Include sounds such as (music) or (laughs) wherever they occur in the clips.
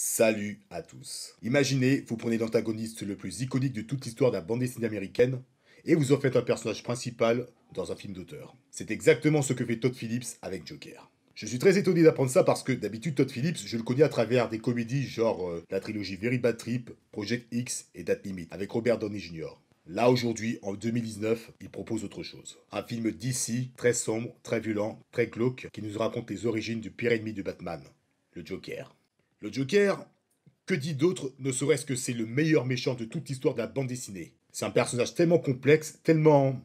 Salut à tous. Imaginez, vous prenez l'antagoniste le plus iconique de toute l'histoire d'un bande dessinée américaine et vous en faites un personnage principal dans un film d'auteur. C'est exactement ce que fait Todd Phillips avec Joker. Je suis très étonné d'apprendre ça parce que d'habitude Todd Phillips, je le connais à travers des comédies genre euh, la trilogie Very Bad Trip, Project X et Date Limit avec Robert Downey Jr. Là aujourd'hui, en 2019, il propose autre chose. Un film d'ici, très sombre, très violent, très glauque, qui nous raconte les origines du pire ennemi de Batman, le Joker. Le Joker, que dit d'autre, ne serait-ce que c'est le meilleur méchant de toute l'histoire de la bande dessinée. C'est un personnage tellement complexe, tellement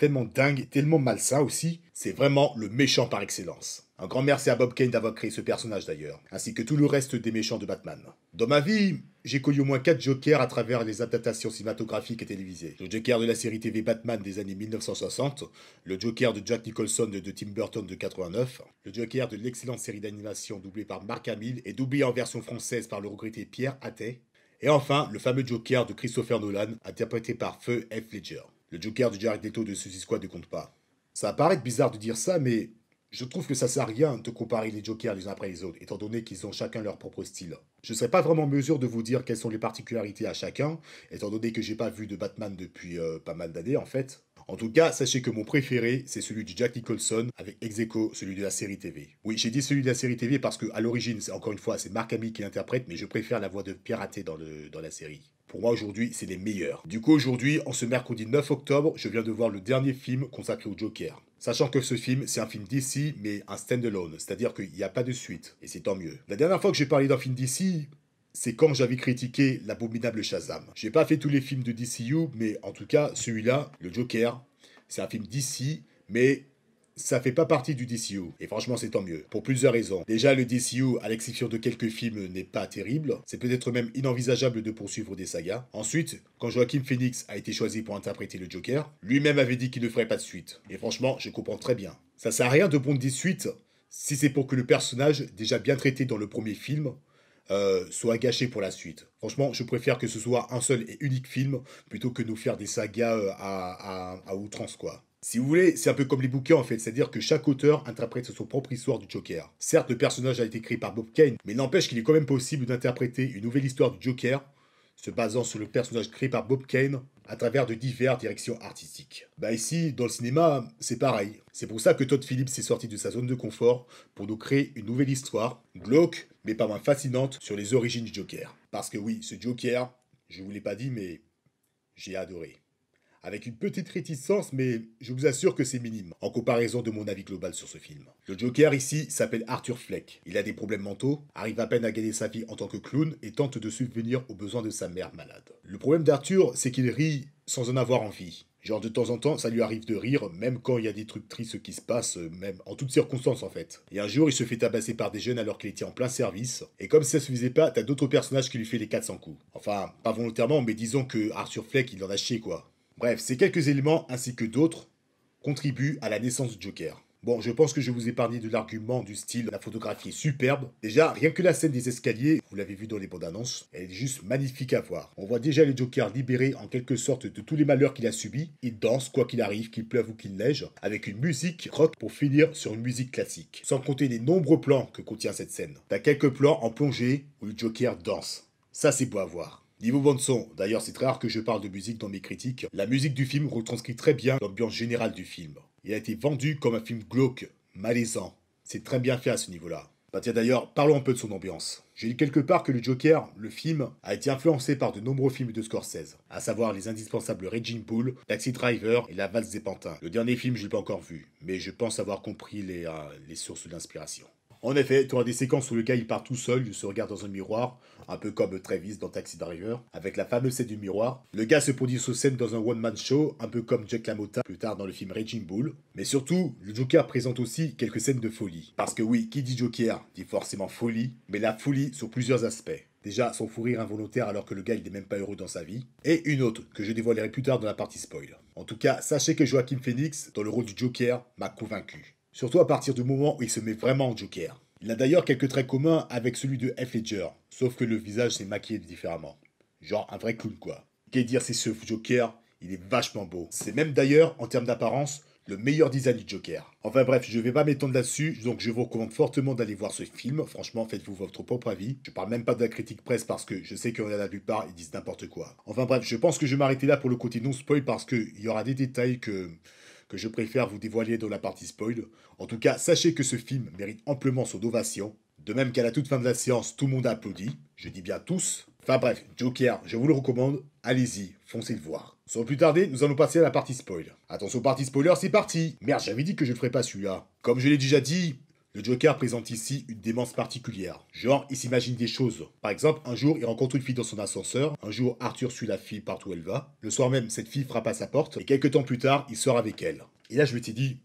tellement dingue et tellement malsain aussi, c'est vraiment le méchant par excellence. Un grand merci à Bob Kane d'avoir créé ce personnage d'ailleurs, ainsi que tout le reste des méchants de Batman. Dans ma vie, j'ai connu au moins 4 Jokers à travers les adaptations cinématographiques et télévisées. Le Joker de la série TV Batman des années 1960, le Joker de Jack Nicholson de, Tim Burton de 89, le Joker de l'excellente série d'animation doublée par Mark Hamill et doublée en version française par le regretté Pierre Attay, et enfin le fameux Joker de Christopher Nolan interprété par Feu F. Ledger. Le Joker du Jared Leto de Suicide Squad ne compte pas. Ça paraît bizarre de dire ça, mais je trouve que ça sert à rien de comparer les Jokers les uns après les autres, étant donné qu'ils ont chacun leur propre style. Je ne serais pas vraiment en mesure de vous dire quelles sont les particularités à chacun, étant donné que j'ai pas vu de Batman depuis euh, pas mal d'années en fait. En tout cas, sachez que mon préféré, c'est celui du Jack Nicholson avec Execo, celui de la série TV. Oui, j'ai dit celui de la série TV parce que à l'origine, encore une fois, c'est Mark Hamill qui l'interprète, mais je préfère la voix de Piraté dans, le, dans la série. Pour moi, aujourd'hui, c'est les meilleurs. Du coup, aujourd'hui, en ce mercredi 9 octobre, je viens de voir le dernier film consacré au Joker. Sachant que ce film, c'est un film DC, mais un stand-alone, c'est-à-dire qu'il n'y a pas de suite, et c'est tant mieux. La dernière fois que j'ai parlé d'un film DC, c'est quand j'avais critiqué l'abominable Shazam. J'ai pas fait tous les films de DCU, mais en tout cas, celui-là, le Joker, c'est un film DC, mais ça fait pas partie du DCU. Et franchement, c'est tant mieux. Pour plusieurs raisons. Déjà, le DCU, à l'exception de quelques films, n'est pas terrible. C'est peut-être même inenvisageable de poursuivre des sagas. Ensuite, quand Joaquin Phoenix a été choisi pour interpréter le Joker, lui-même avait dit qu'il ne ferait pas de suite. Et franchement, je comprends très bien. Ça sert à rien de prendre des suites si c'est pour que le personnage, déjà bien traité dans le premier film, euh, soit gâché pour la suite. Franchement, je préfère que ce soit un seul et unique film plutôt que nous faire des sagas euh, à, à outrance, quoi. Si vous voulez, c'est un peu comme les bouquins en fait, c'est-à-dire que chaque auteur interprète son propre histoire du Joker. Certes, le personnage a été créé par Bob Kane, mais n'empêche qu'il est quand même possible d'interpréter une nouvelle histoire du Joker se basant sur le personnage créé par Bob Kane à travers de diverses directions artistiques. Bah ici, dans le cinéma, c'est pareil. C'est pour ça que Todd Phillips s'est sorti de sa zone de confort pour nous créer une nouvelle histoire, glauque, mais pas moins fascinante, sur les origines du Joker. Parce que oui, ce Joker, je vous l'ai pas dit, mais j'ai adoré avec une petite réticence, mais je vous assure que c'est minime, en comparaison de mon avis global sur ce film. Le Joker ici s'appelle Arthur Fleck. Il a des problèmes mentaux, arrive à peine à gagner sa vie en tant que clown et tente de subvenir aux besoins de sa mère malade. Le problème d'Arthur, c'est qu'il rit sans en avoir envie. Genre de temps en temps, ça lui arrive de rire, même quand il y a des trucs tristes qui se passent, euh, même en toutes circonstances en fait. Et un jour, il se fait tabasser par des jeunes alors qu'il était en plein service. Et comme ça suffisait pas, t'as d'autres personnages qui lui fait les 400 coups. Enfin, pas volontairement, mais disons que Arthur Fleck, il en a chier quoi. Bref, ces quelques éléments ainsi que d'autres contribuent à la naissance du Joker. Bon, je pense que je vous épargnais de l'argument du style la photographie est superbe. Déjà, rien que la scène des escaliers, vous l'avez vu dans les bandes annonces, elle est juste magnifique à voir. On voit déjà le Joker libéré en quelque sorte de tous les malheurs qu'il a subis. Il danse quoi qu'il arrive, qu'il pleuve ou qu'il neige, avec une musique rock pour finir sur une musique classique. Sans compter les nombreux plans que contient cette scène. T'as quelques plans en plongée où le Joker danse. Ça, c'est beau à voir. Niveau bande-son, d'ailleurs c'est très rare que je parle de musique dans mes critiques, la musique du film retranscrit très bien l'ambiance générale du film. Il a été vendu comme un film glauque, malaisant. C'est très bien fait à ce niveau-là. Bah tiens d'ailleurs, parlons un peu de son ambiance. J'ai lu quelque part que le Joker, le film, a été influencé par de nombreux films de Scorsese, à savoir les indispensables Raging Pool, Taxi Driver et La Valse des Pantins. Le dernier film, je l'ai pas encore vu, mais je pense avoir compris les euh, sources d'inspiration. En effet, tu auras des séquences où le gars il part tout seul, il se regarde dans un miroir, un peu comme Travis dans Taxi Driver, avec la fameuse scène du miroir. Le gars se produit sur scène dans un one-man show, un peu comme Jack LaMotta plus tard dans le film Raging Bull. Mais surtout, le Joker présente aussi quelques scènes de folie. Parce que oui, qui dit Joker dit forcément folie, mais la folie sur plusieurs aspects. Déjà, son fou rire involontaire alors que le gars il n'est même pas heureux dans sa vie. Et une autre, que je dévoilerai plus tard dans la partie spoil. En tout cas, sachez que Joaquin Phoenix, dans le rôle du Joker, m'a convaincu. Surtout à partir du moment où il se met vraiment en Joker. Il a d'ailleurs quelques traits communs avec celui de F. Ledger, sauf que le visage s'est maquillé différemment. Genre un vrai clown quoi. Qu'est dire si ce Joker, il est vachement beau. C'est même d'ailleurs, en termes d'apparence, le meilleur design du Joker. Enfin bref, je vais pas m'étendre là-dessus, donc je vous recommande fortement d'aller voir ce film. Franchement, faites-vous votre propre avis. Je parle même pas de la critique presse parce que je sais qu'il y en a la plupart, ils disent n'importe quoi. Enfin bref, je pense que je vais m'arrêter là pour le côté non-spoil parce qu'il y aura des détails que que je préfère vous dévoiler dans la partie spoil. En tout cas, sachez que ce film mérite amplement son ovation. De même qu'à la toute fin de la séance, tout le monde applaudit. Je dis bien tous. Enfin bref, Joker, je vous le recommande. Allez-y, foncez le voir. Sans plus tarder, nous allons passer à la partie spoil. Attention, partie spoiler, c'est parti Merde, j'avais dit que je ne ferais pas celui-là. Comme je l'ai déjà dit, le Joker présente ici une démence particulière. Genre, il s'imagine des choses. Par exemple, un jour, il rencontre une fille dans son ascenseur. Un jour, Arthur suit la fille partout où elle va. Le soir même, cette fille frappe à sa porte. Et quelques temps plus tard, il sort avec elle. Et là, je me suis dit,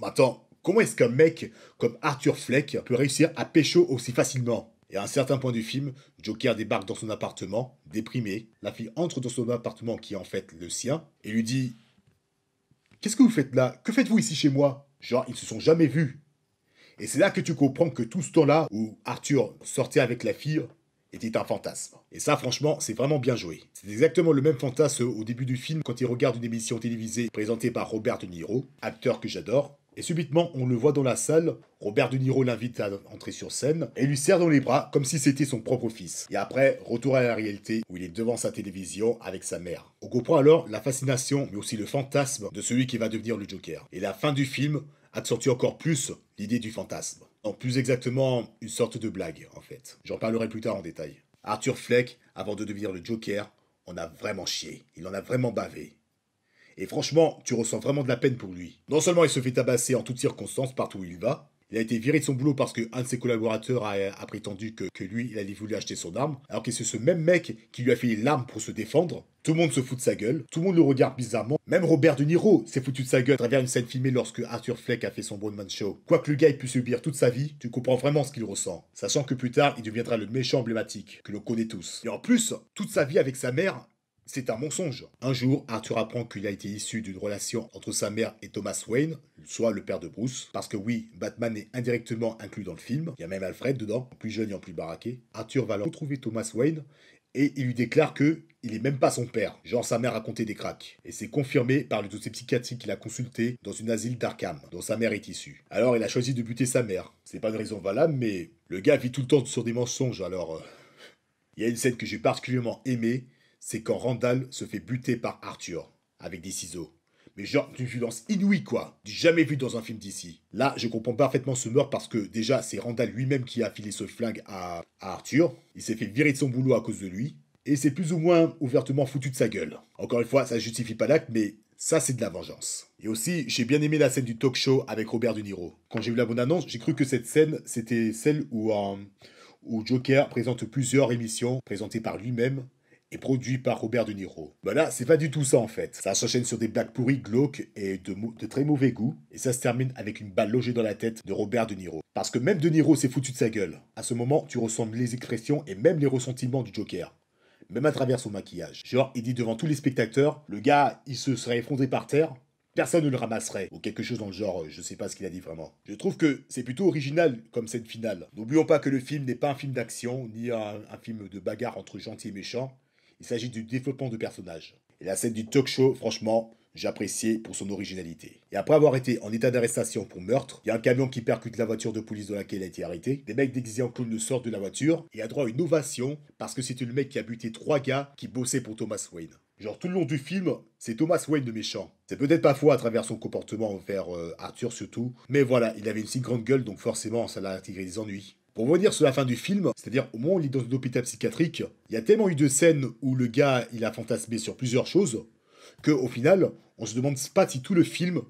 attends, comment est-ce qu'un mec comme Arthur Fleck peut réussir à pécho aussi facilement et à un certain point du film, Joker débarque dans son appartement, déprimé. La fille entre dans son appartement qui est en fait le sien et lui dit Qu'est-ce que vous faites là Que faites-vous ici chez moi Genre, ils ne se sont jamais vus. Et c'est là que tu comprends que tout ce temps-là où Arthur sortait avec la fille était un fantasme. Et ça, franchement, c'est vraiment bien joué. C'est exactement le même fantasme au début du film quand il regarde une émission télévisée présentée par Robert De Niro, acteur que j'adore. Et subitement, on le voit dans la salle, Robert De Niro l'invite à entrer sur scène et lui serre dans les bras comme si c'était son propre fils. Et après, retour à la réalité où il est devant sa télévision avec sa mère. On comprend alors la fascination mais aussi le fantasme de celui qui va devenir le Joker. Et la fin du film sorti encore plus l'idée du fantasme. En plus exactement, une sorte de blague, en fait. J'en parlerai plus tard en détail. Arthur Fleck, avant de devenir le Joker, en a vraiment chié. Il en a vraiment bavé. Et franchement, tu ressens vraiment de la peine pour lui. Non seulement il se fait tabasser en toutes circonstances partout où il va, il a été viré de son boulot parce qu'un de ses collaborateurs a, prétendu que, lui, il allait voulu acheter son arme, alors que c'est ce même mec qui lui a fait l'arme pour se défendre. Tout le monde se fout de sa gueule, tout le monde le regarde bizarrement. Même Robert De Niro s'est foutu de sa gueule à travers une scène filmée lorsque Arthur Fleck a fait son man Show. Quoique le gars ait pu subir toute sa vie, tu comprends vraiment ce qu'il ressent. Sachant que plus tard, il deviendra le méchant emblématique, que l'on connaît tous. Et en plus, toute sa vie avec sa mère, c'est un mensonge. Un jour, Arthur apprend qu'il a été issu d'une relation entre sa mère et Thomas Wayne, soit le père de Bruce, parce que oui, Batman est indirectement inclus dans le film, il y a même Alfred dedans, plus jeune et en plus baraqué. Arthur va alors retrouver Thomas Wayne et il lui déclare que il est même pas son père. Genre sa mère a racontait des cracks. Et c'est confirmé par le dossier psychiatrique qu'il a consulté dans une asile d'Arkham, dont sa mère est issue. Alors il a choisi de buter sa mère. C'est pas une raison valable, mais le gars vit tout le temps sur des mensonges, alors... Euh, il y a une scène que j'ai particulièrement aimée, c'est quand Randall se fait buter par Arthur avec des ciseaux. Mais genre d'une violence inouïe quoi, jamais vu dans un film d'ici. Là, je comprends parfaitement ce meurtre parce que déjà, c'est Randall lui-même qui a filé ce flingue à, Arthur. Il s'est fait virer de son boulot à cause de lui. Et c'est plus ou moins ouvertement foutu de sa gueule. Encore une fois, ça justifie pas l'acte, mais ça, c'est de la vengeance. Et aussi, j'ai bien aimé la scène du talk show avec Robert De Niro. Quand j'ai vu la bonne annonce, j'ai cru que cette scène, c'était celle où, euh, où Joker présente plusieurs émissions présentées par lui-même et produit par Robert De Niro. Voilà, bah c'est pas du tout ça en fait. Ça s'enchaîne sur des blagues pourries, glauques et de, très mauvais goût, et ça se termine avec une balle logée dans la tête de Robert De Niro. Parce que même De Niro s'est foutu de sa gueule. À ce moment, tu ressembles les expressions et même les ressentiments du Joker. Même à travers son maquillage. Genre, il dit devant tous les spectateurs, le gars, il se serait effondré par terre, personne ne le ramasserait, ou quelque chose dans le genre, euh, je sais pas ce qu'il a dit vraiment. Je trouve que c'est plutôt original comme scène finale. N'oublions pas que le film n'est pas un film d'action, ni un, un, film de bagarre entre gentils et méchants. Il s'agit du développement de personnages. Et la scène du talk show, franchement, j'appréciais pour son originalité. Et après avoir été en état d'arrestation pour meurtre, il y a un camion qui percute la voiture de police dans laquelle il a été arrêté, des mecs déguisés en clown sortent de la voiture et a droit à une ovation parce que c'est le mec qui a buté trois gars qui bossaient pour Thomas Wayne. Genre tout le long du film, c'est Thomas Wayne le méchant. C'est peut-être pas faux à travers son comportement envers euh, Arthur surtout, mais voilà, il avait une si grande gueule donc forcément ça l'a attiré des ennuis. Pour revenir sur la fin du film, c'est-à-dire au moment où il est dans un hôpital psychiatrique, il y a tellement eu de scènes où le gars il a fantasmé sur plusieurs choses que au final, on se demande pas si tout le film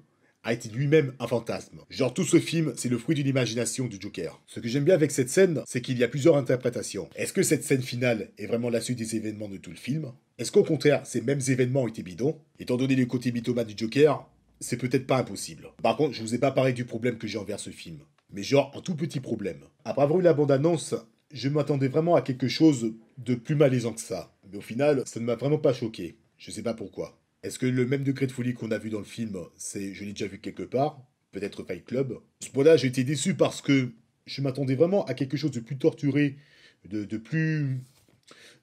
a été lui-même un fantasme. Genre tout ce film, c'est le fruit d'une imagination du Joker. Ce que j'aime bien avec cette scène, c'est qu'il y a plusieurs interprétations. Est-ce que cette scène finale est vraiment la suite des événements de tout le film Est-ce qu'au contraire, ces mêmes événements ont été bidons Étant donné le côté mythomane du Joker, c'est peut-être pas impossible. Par contre, je vous ai pas parlé du problème que j'ai envers ce film mais genre un tout petit problème. Après avoir eu la bande-annonce, je m'attendais vraiment à quelque chose de plus malaisant que ça. Mais au final, ça ne m'a vraiment pas choqué. Je sais pas pourquoi. Est-ce que le même degré de folie qu'on a vu dans le film, c'est je l'ai déjà vu quelque part Peut-être Fight Club Ce point-là, j'ai été déçu parce que je m'attendais vraiment à quelque chose de plus torturé, de, plus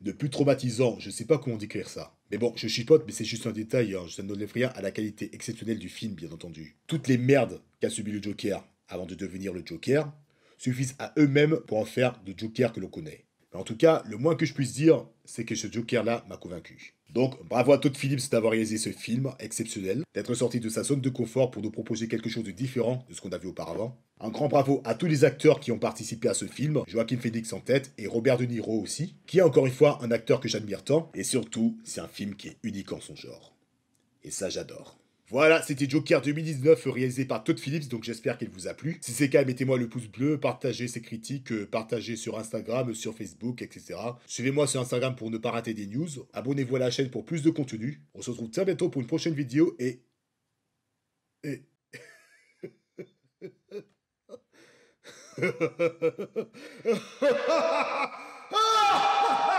de plus traumatisant. Je sais pas comment décrire ça. Mais bon, je chipote, mais c'est juste un détail. Je ne donne rien à la qualité exceptionnelle du film, bien entendu. Toutes les merdes qu'a subi le Joker, avant de devenir le Joker, suffisent à eux-mêmes pour en faire le Joker que l'on connaît. Mais en tout cas, le moins que je puisse dire, c'est que ce Joker-là m'a convaincu. Donc, bravo à Todd Phillips d'avoir réalisé ce film exceptionnel, d'être sorti de sa zone de confort pour nous proposer quelque chose de différent de ce qu'on a vu auparavant. Un grand bravo à tous les acteurs qui ont participé à ce film, Joaquin Phoenix en tête et Robert De Niro aussi, qui est encore une fois un acteur que j'admire tant, et surtout, c'est un film qui est unique en son genre. Et ça, j'adore. Voilà, c'était Joker 2019 réalisé par Todd Phillips, donc j'espère qu'il vous a plu. Si c'est le cas, mettez-moi le pouce bleu, partagez ces critiques, euh, partagez sur Instagram, euh, sur Facebook, etc. Suivez-moi sur Instagram pour ne pas rater des news. Abonnez-vous à la chaîne pour plus de contenu. On se retrouve très bientôt pour une prochaine vidéo et... Et... (laughs) Ah!